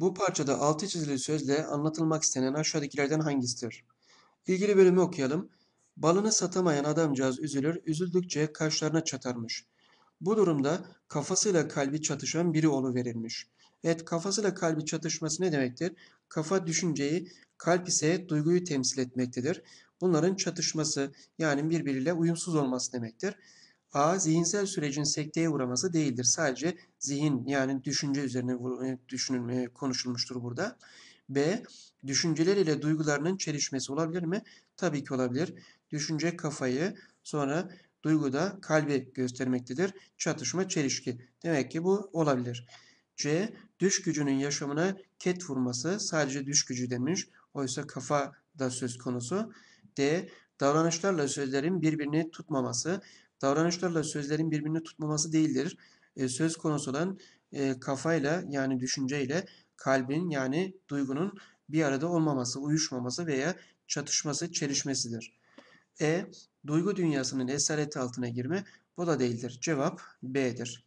Bu parçada altı çizili sözle anlatılmak istenen aşağıdakilerden hangisidir? İlgili bölümü okuyalım. Balını satamayan adamcağız üzülür, üzüldükçe kaşlarına çatarmış. Bu durumda kafasıyla kalbi çatışan biri olu verilmiş. Evet kafasıyla kalbi çatışması ne demektir? Kafa düşünceyi, kalp ise duyguyu temsil etmektedir. Bunların çatışması yani birbiriyle uyumsuz olması demektir. A. Zihinsel sürecin sekteye uğraması değildir. Sadece zihin yani düşünce üzerine e, düşünün, e, konuşulmuştur burada. B. Düşünceler ile duygularının çelişmesi olabilir mi? Tabii ki olabilir. Düşünce kafayı sonra duygu da kalbi göstermektedir. Çatışma, çelişki. Demek ki bu olabilir. C. Düş gücünün yaşamına ket vurması sadece düş gücü demiş. Oysa kafa da söz konusu. D. Davranışlarla sözlerin birbirini tutmaması davranışlarla sözlerin birbirini tutmaması değildir. E, söz konusu olan e, kafayla yani düşünceyle kalbin yani duygunun bir arada olmaması, uyuşmaması veya çatışması, çelişmesidir. E. Duygu dünyasının esareti altına girme bu da değildir. Cevap B'dir.